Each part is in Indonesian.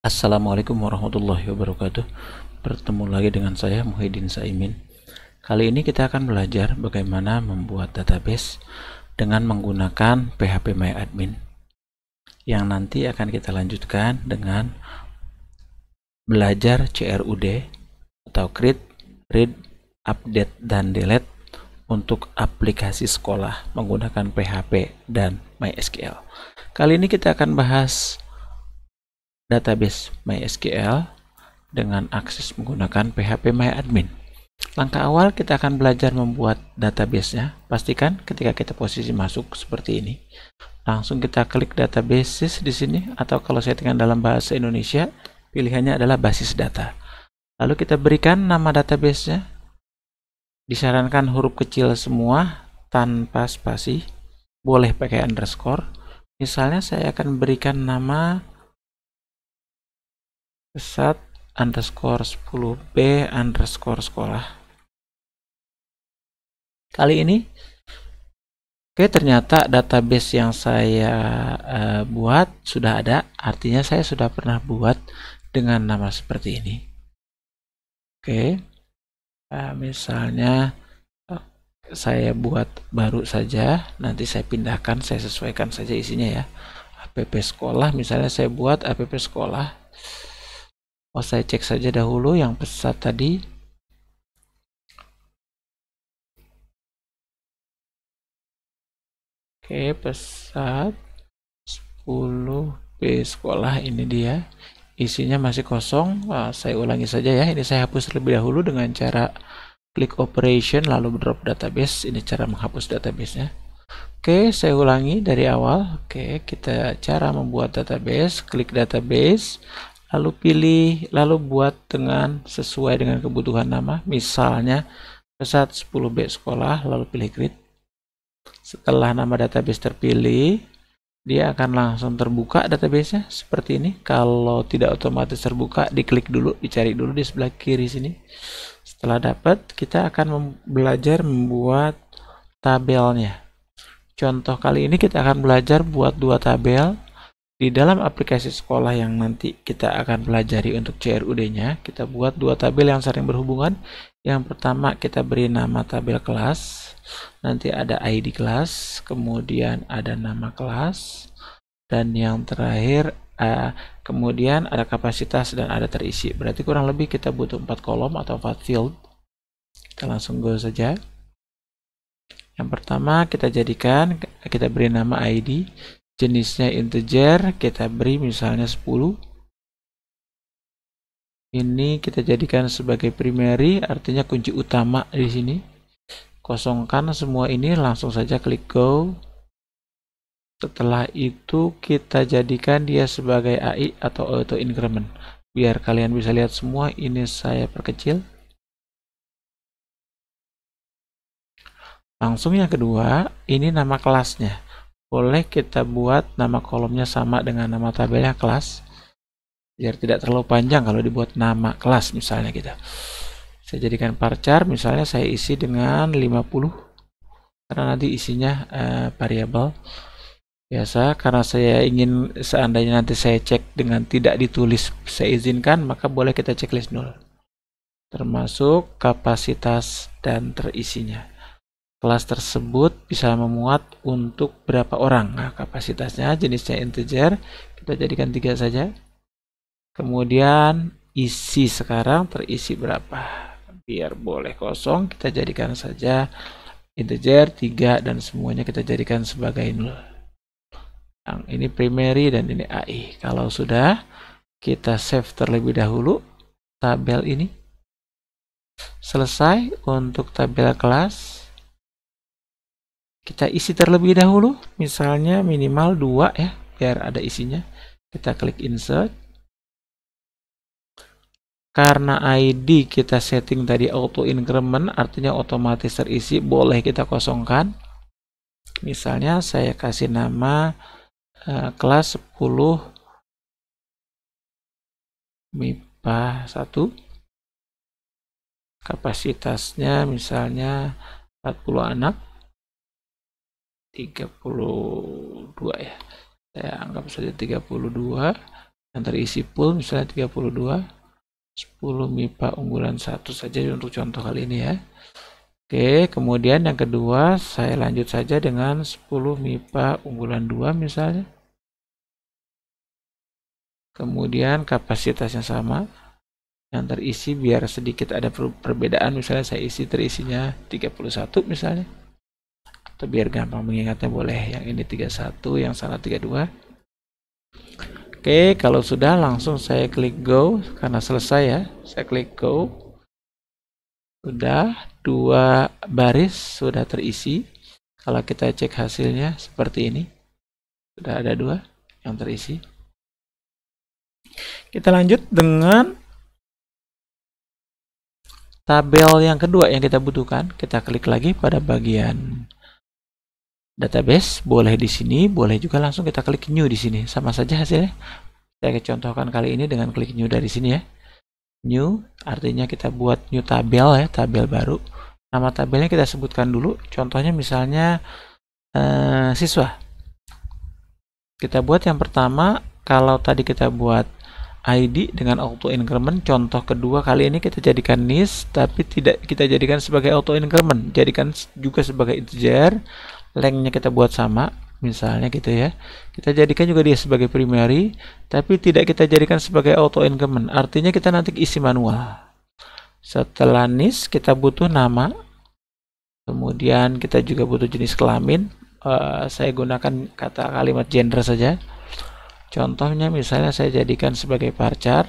Assalamualaikum warahmatullahi wabarakatuh Bertemu lagi dengan saya Muhyiddin Saimin Kali ini kita akan belajar bagaimana membuat database dengan menggunakan PHP MyAdmin. yang nanti akan kita lanjutkan dengan belajar CRUD atau create, read, update, dan delete untuk aplikasi sekolah menggunakan PHP dan MySQL. Kali ini kita akan bahas database MySQL dengan akses menggunakan PHP MyAdmin. Langkah awal kita akan belajar membuat databasenya. Pastikan ketika kita posisi masuk seperti ini. Langsung kita klik databases di sini atau kalau saya tinggal dalam bahasa Indonesia pilihannya adalah basis data. Lalu kita berikan nama databasenya. Disarankan huruf kecil semua tanpa spasi. Boleh pakai underscore. Misalnya saya akan berikan nama Pesat underscore 10B underscore sekolah. Kali ini, oke ternyata database yang saya uh, buat sudah ada, artinya saya sudah pernah buat dengan nama seperti ini. Oke, uh, misalnya eh, saya buat baru saja, nanti saya pindahkan, saya sesuaikan saja isinya ya. APP sekolah, misalnya saya buat APP sekolah Oh, saya cek saja dahulu yang pesat tadi. Oke, pesat 10B sekolah ini dia. Isinya masih kosong. Nah, saya ulangi saja ya. Ini saya hapus terlebih dahulu dengan cara klik operation lalu drop database. Ini cara menghapus databasenya. Oke, saya ulangi dari awal. Oke, kita cara membuat database, klik database, lalu pilih lalu buat dengan sesuai dengan kebutuhan nama misalnya pesat 10B sekolah lalu pilih create setelah nama database terpilih dia akan langsung terbuka databasenya seperti ini kalau tidak otomatis terbuka diklik dulu dicari dulu di sebelah kiri sini setelah dapat kita akan belajar membuat tabelnya contoh kali ini kita akan belajar buat dua tabel di dalam aplikasi sekolah yang nanti kita akan pelajari untuk CRUD-nya, kita buat dua tabel yang sering berhubungan. Yang pertama kita beri nama tabel kelas, nanti ada ID kelas, kemudian ada nama kelas, dan yang terakhir kemudian ada kapasitas dan ada terisi. Berarti kurang lebih kita butuh empat kolom atau empat field. Kita langsung go saja. Yang pertama kita jadikan, kita beri nama ID jenisnya integer kita beri misalnya 10 ini kita jadikan sebagai primary artinya kunci utama di sini kosongkan semua ini langsung saja klik go setelah itu kita jadikan dia sebagai AI atau auto increment biar kalian bisa lihat semua ini saya perkecil langsung yang kedua ini nama kelasnya boleh kita buat nama kolomnya sama dengan nama tabelnya kelas biar tidak terlalu panjang kalau dibuat nama kelas misalnya kita gitu. saya jadikan parchar misalnya saya isi dengan 50 karena nanti isinya uh, variabel biasa karena saya ingin seandainya nanti saya cek dengan tidak ditulis saya izinkan maka boleh kita checklist nol termasuk kapasitas dan terisinya Kelas tersebut bisa memuat untuk berapa orang? Nah, kapasitasnya jenisnya integer, kita jadikan tiga saja. Kemudian isi sekarang terisi berapa? Biar boleh kosong, kita jadikan saja integer 3 dan semuanya kita jadikan sebagai nol. Yang ini primary dan ini AI. Kalau sudah, kita save terlebih dahulu tabel ini. Selesai untuk tabel kelas kita isi terlebih dahulu misalnya minimal dua ya biar ada isinya kita klik insert karena ID kita setting tadi auto increment artinya otomatis terisi boleh kita kosongkan misalnya saya kasih nama uh, kelas 10 MIPA 1 kapasitasnya misalnya 40 anak 32 ya saya anggap saja 32 yang terisi pool misalnya 32 10 MIPA unggulan 1 saja untuk contoh kali ini ya Oke kemudian yang kedua saya lanjut saja dengan 10 MIPA unggulan 2 misalnya kemudian kapasitasnya sama yang terisi biar sedikit ada perbedaan misalnya saya isi terisinya 31 misalnya atau biar gampang mengingatnya boleh yang ini 31 yang salah 32 Oke kalau sudah langsung saya klik go karena selesai ya saya klik go sudah dua baris sudah terisi kalau kita cek hasilnya seperti ini sudah ada dua yang terisi kita lanjut dengan tabel yang kedua yang kita butuhkan kita klik lagi pada bagian database boleh di sini, boleh juga langsung kita klik new di sini. Sama saja hasilnya. Saya contohkan kali ini dengan klik new dari sini ya. New artinya kita buat new tabel ya, tabel baru. Nama tabelnya kita sebutkan dulu. Contohnya misalnya eh, siswa. Kita buat yang pertama kalau tadi kita buat ID dengan auto increment. Contoh kedua kali ini kita jadikan nis, tapi tidak kita jadikan sebagai auto increment. Jadikan juga sebagai integer lengthnya kita buat sama misalnya gitu ya kita jadikan juga dia sebagai primary tapi tidak kita jadikan sebagai auto increment artinya kita nanti isi manual setelah nis kita butuh nama kemudian kita juga butuh jenis kelamin uh, saya gunakan kata kalimat gender saja contohnya misalnya saya jadikan sebagai varchar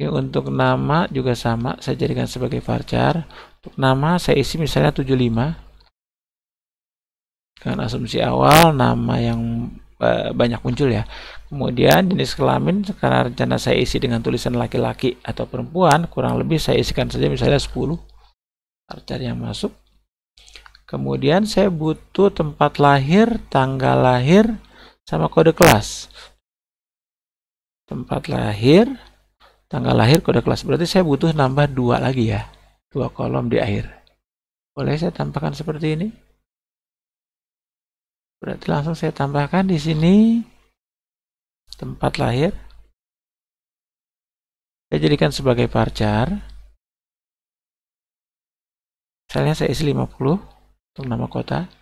ini untuk nama juga sama saya jadikan sebagai varchar untuk nama saya isi misalnya 75 dengan asumsi awal nama yang e, banyak muncul ya. Kemudian jenis kelamin karena rencana saya isi dengan tulisan laki-laki atau perempuan kurang lebih saya isikan saja misalnya 10 cari yang masuk. Kemudian saya butuh tempat lahir, tanggal lahir, sama kode kelas. Tempat lahir, tanggal lahir, kode kelas. Berarti saya butuh nambah dua lagi ya, dua kolom di akhir. Boleh saya tambahkan seperti ini? Berarti langsung saya tambahkan di sini tempat lahir. Saya jadikan sebagai parjar. Misalnya saya isi 50 untuk nama kota.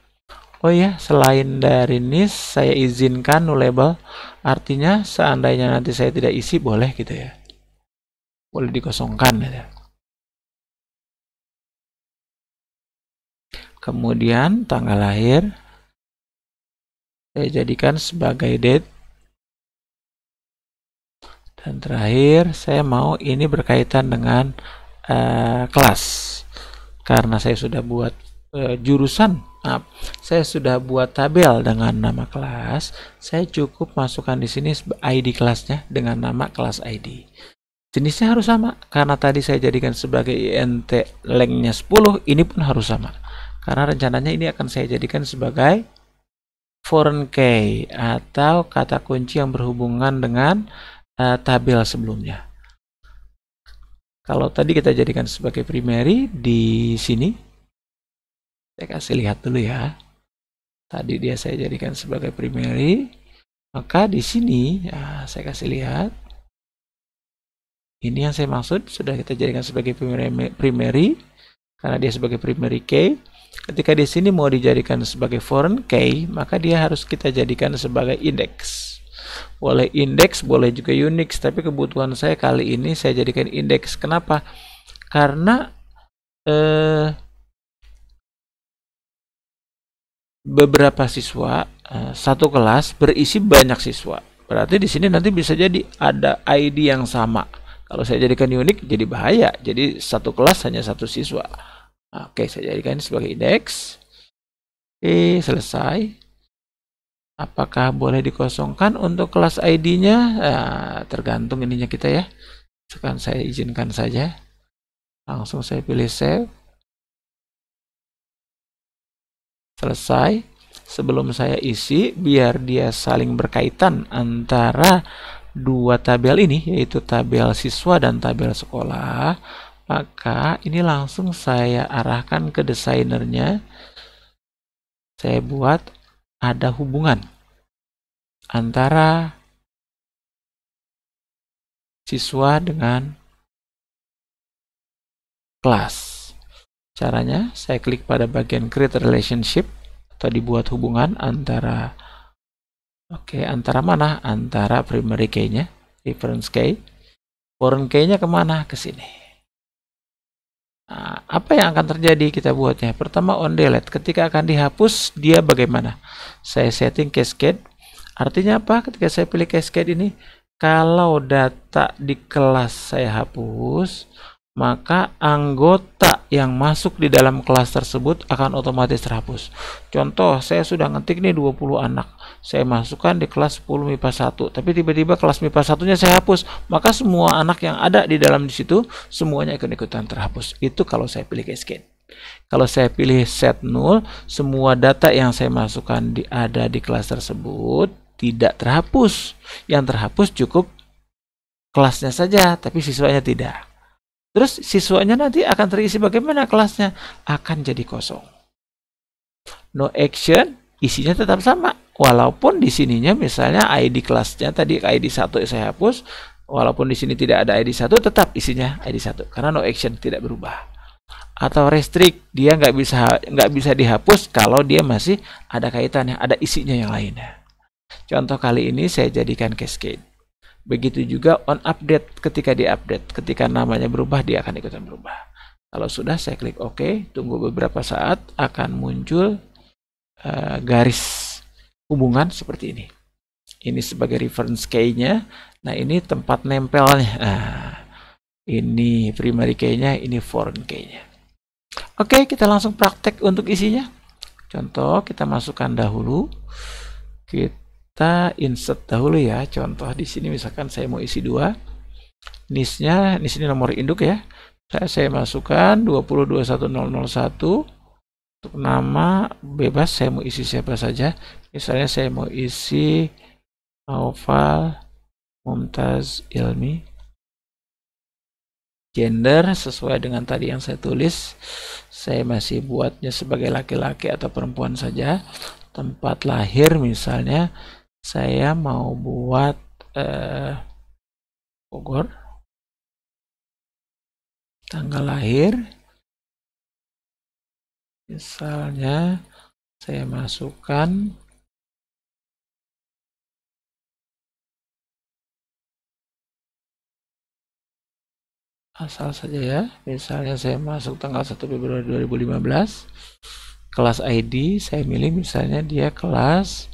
Oh iya, selain dari NIS, saya izinkan no label. Artinya, seandainya nanti saya tidak isi, boleh gitu ya. Boleh dikosongkan. Gitu ya. Kemudian, tanggal lahir saya jadikan sebagai date dan terakhir saya mau ini berkaitan dengan uh, kelas karena saya sudah buat uh, jurusan maaf, saya sudah buat tabel dengan nama kelas saya cukup masukkan di sini ID kelasnya dengan nama kelas ID jenisnya harus sama karena tadi saya jadikan sebagai int lengthnya 10 ini pun harus sama karena rencananya ini akan saya jadikan sebagai foreign key atau kata kunci yang berhubungan dengan uh, tabel sebelumnya. Kalau tadi kita jadikan sebagai primary di sini, saya kasih lihat dulu ya. Tadi dia saya jadikan sebagai primary, maka di sini ya, saya kasih lihat. Ini yang saya maksud sudah kita jadikan sebagai primary, primary karena dia sebagai primary key. Ketika di sini mau dijadikan sebagai foreign key, maka dia harus kita jadikan sebagai indeks. Boleh indeks, boleh juga Unix, tapi kebutuhan saya kali ini saya jadikan indeks. Kenapa? Karena eh, beberapa siswa eh, satu kelas berisi banyak siswa. Berarti di sini nanti bisa jadi ada ID yang sama. Kalau saya jadikan unik jadi bahaya. Jadi satu kelas hanya satu siswa. Oke, saya jadikan sebagai indeks. Oke, selesai. Apakah boleh dikosongkan untuk kelas ID-nya? Nah, tergantung ininya kita ya. Sekarang saya izinkan saja. Langsung saya pilih save. Selesai. Sebelum saya isi, biar dia saling berkaitan antara dua tabel ini, yaitu tabel siswa dan tabel sekolah, maka ini langsung saya arahkan ke desainernya saya buat ada hubungan antara siswa dengan kelas. Caranya, saya klik pada bagian create relationship atau dibuat hubungan antara oke, okay, antara mana? Antara primary key-nya, reference key. Foreign key-nya kemana? Ke sini. Nah, apa yang akan terjadi kita buatnya? Pertama on delete. Ketika akan dihapus, dia bagaimana? Saya setting cascade. Artinya apa? Ketika saya pilih cascade ini, kalau data di kelas saya hapus, maka anggota yang masuk di dalam kelas tersebut akan otomatis terhapus. Contoh, saya sudah ngetik nih 20 anak. Saya masukkan di kelas 10 MIPA 1, tapi tiba-tiba kelas MIPA 1-nya saya hapus. Maka semua anak yang ada di dalam di situ semuanya akan ikutan terhapus. Itu kalau saya pilih case Kalau saya pilih set null, semua data yang saya masukkan di, ada di kelas tersebut tidak terhapus. Yang terhapus cukup kelasnya saja, tapi siswanya tidak. Terus siswanya nanti akan terisi bagaimana kelasnya? Akan jadi kosong. No action, isinya tetap sama. Walaupun di sininya misalnya ID kelasnya tadi ID 1 saya hapus, walaupun di sini tidak ada ID 1 tetap isinya ID 1 karena no action tidak berubah atau restrict dia nggak bisa nggak bisa dihapus kalau dia masih ada kaitannya ada isinya yang lainnya contoh kali ini saya jadikan cascade Begitu juga on update ketika di update, ketika namanya berubah dia akan ikutan berubah. Kalau sudah saya klik OK, tunggu beberapa saat akan muncul uh, garis hubungan seperti ini. Ini sebagai reference key-nya. Nah, ini tempat nempelnya. Nah, ini primary key-nya, ini foreign key-nya. Oke, kita langsung praktek untuk isinya. Contoh, kita masukkan dahulu. Kita kita insert dahulu ya contoh di sini misalkan saya mau isi dua nisnya di sini nomor induk ya saya, saya masukkan 221001 untuk nama bebas saya mau isi siapa saja misalnya saya mau isi Naufal Mumtaz Ilmi gender sesuai dengan tadi yang saya tulis saya masih buatnya sebagai laki-laki atau perempuan saja tempat lahir misalnya saya mau buat eh, Bogor tanggal lahir misalnya saya masukkan asal saja ya misalnya saya masuk tanggal 1 Februari 2015 kelas ID saya milih misalnya dia kelas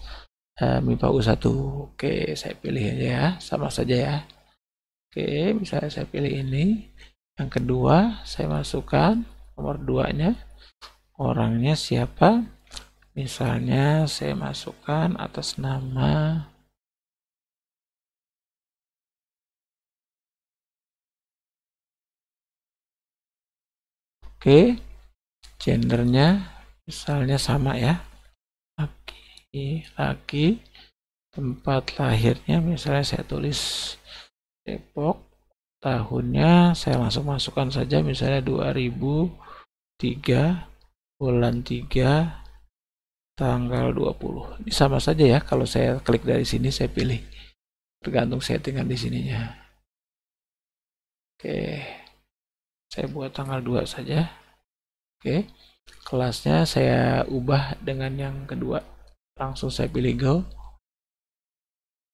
uh, mimpi aku satu oke saya pilih aja ya sama saja ya oke misalnya saya pilih ini yang kedua saya masukkan nomor nya. orangnya siapa misalnya saya masukkan atas nama Oke, gendernya misalnya sama ya ini lagi tempat lahirnya misalnya saya tulis Depok tahunnya saya langsung masukkan saja misalnya 2003 bulan 3 tanggal 20 ini sama saja ya kalau saya klik dari sini saya pilih tergantung settingan di sininya oke saya buat tanggal 2 saja oke kelasnya saya ubah dengan yang kedua langsung saya pilih go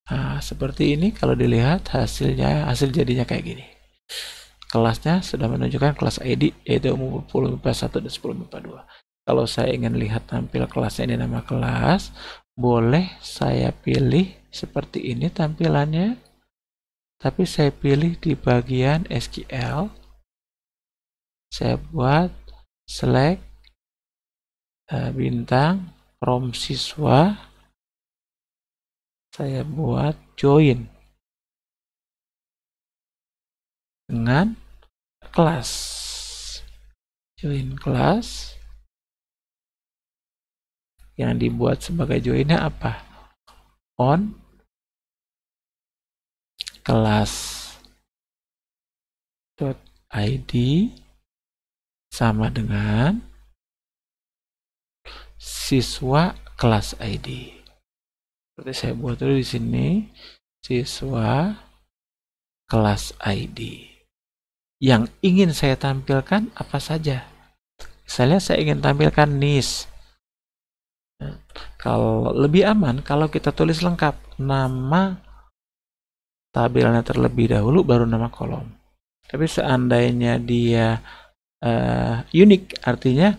nah seperti ini kalau dilihat hasilnya hasil jadinya kayak gini kelasnya sudah menunjukkan kelas ID yaitu umum 10 MIPA 1 dan 10 MIPA 2 kalau saya ingin lihat tampil kelasnya ini nama kelas boleh saya pilih seperti ini tampilannya tapi saya pilih di bagian SQL saya buat select eh, bintang from siswa saya buat join dengan kelas join kelas yang dibuat sebagai joinnya apa on kelas .id sama dengan siswa kelas ID. Seperti saya buat dulu di sini siswa kelas ID. Yang ingin saya tampilkan apa saja? Misalnya saya ingin tampilkan NIS. Ya, kalau lebih aman kalau kita tulis lengkap nama tabelnya terlebih dahulu baru nama kolom. Tapi seandainya dia uh, unik artinya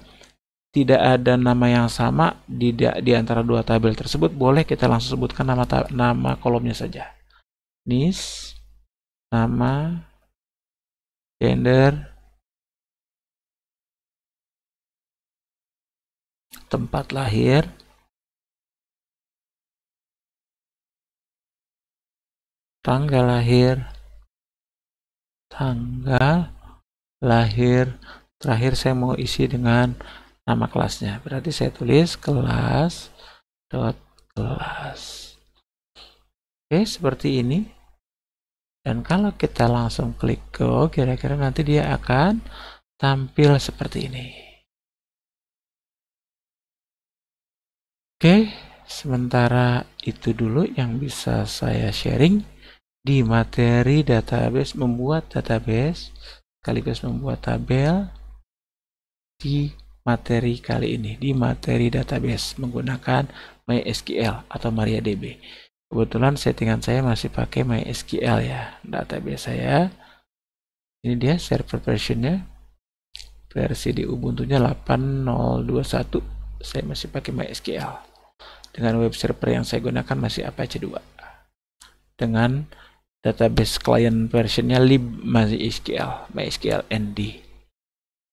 tidak ada nama yang sama di, di antara dua tabel tersebut, boleh kita langsung sebutkan nama nama kolomnya saja. NIS, nama, gender, tempat lahir, tanggal lahir, tanggal lahir, terakhir saya mau isi dengan nama kelasnya. Berarti saya tulis kelas dot kelas. Oke, seperti ini. Dan kalau kita langsung klik go, kira-kira nanti dia akan tampil seperti ini. Oke, sementara itu dulu yang bisa saya sharing di materi database, membuat database, sekaligus membuat tabel di materi kali ini di materi database menggunakan MySQL atau MariaDB. Kebetulan settingan saya masih pakai MySQL ya, database saya. Ini dia server versionnya. Versi di Ubuntu-nya 8021. Saya masih pakai MySQL. Dengan web server yang saya gunakan masih Apache 2. Dengan database client versionnya lib masih SQL, MySQL ND.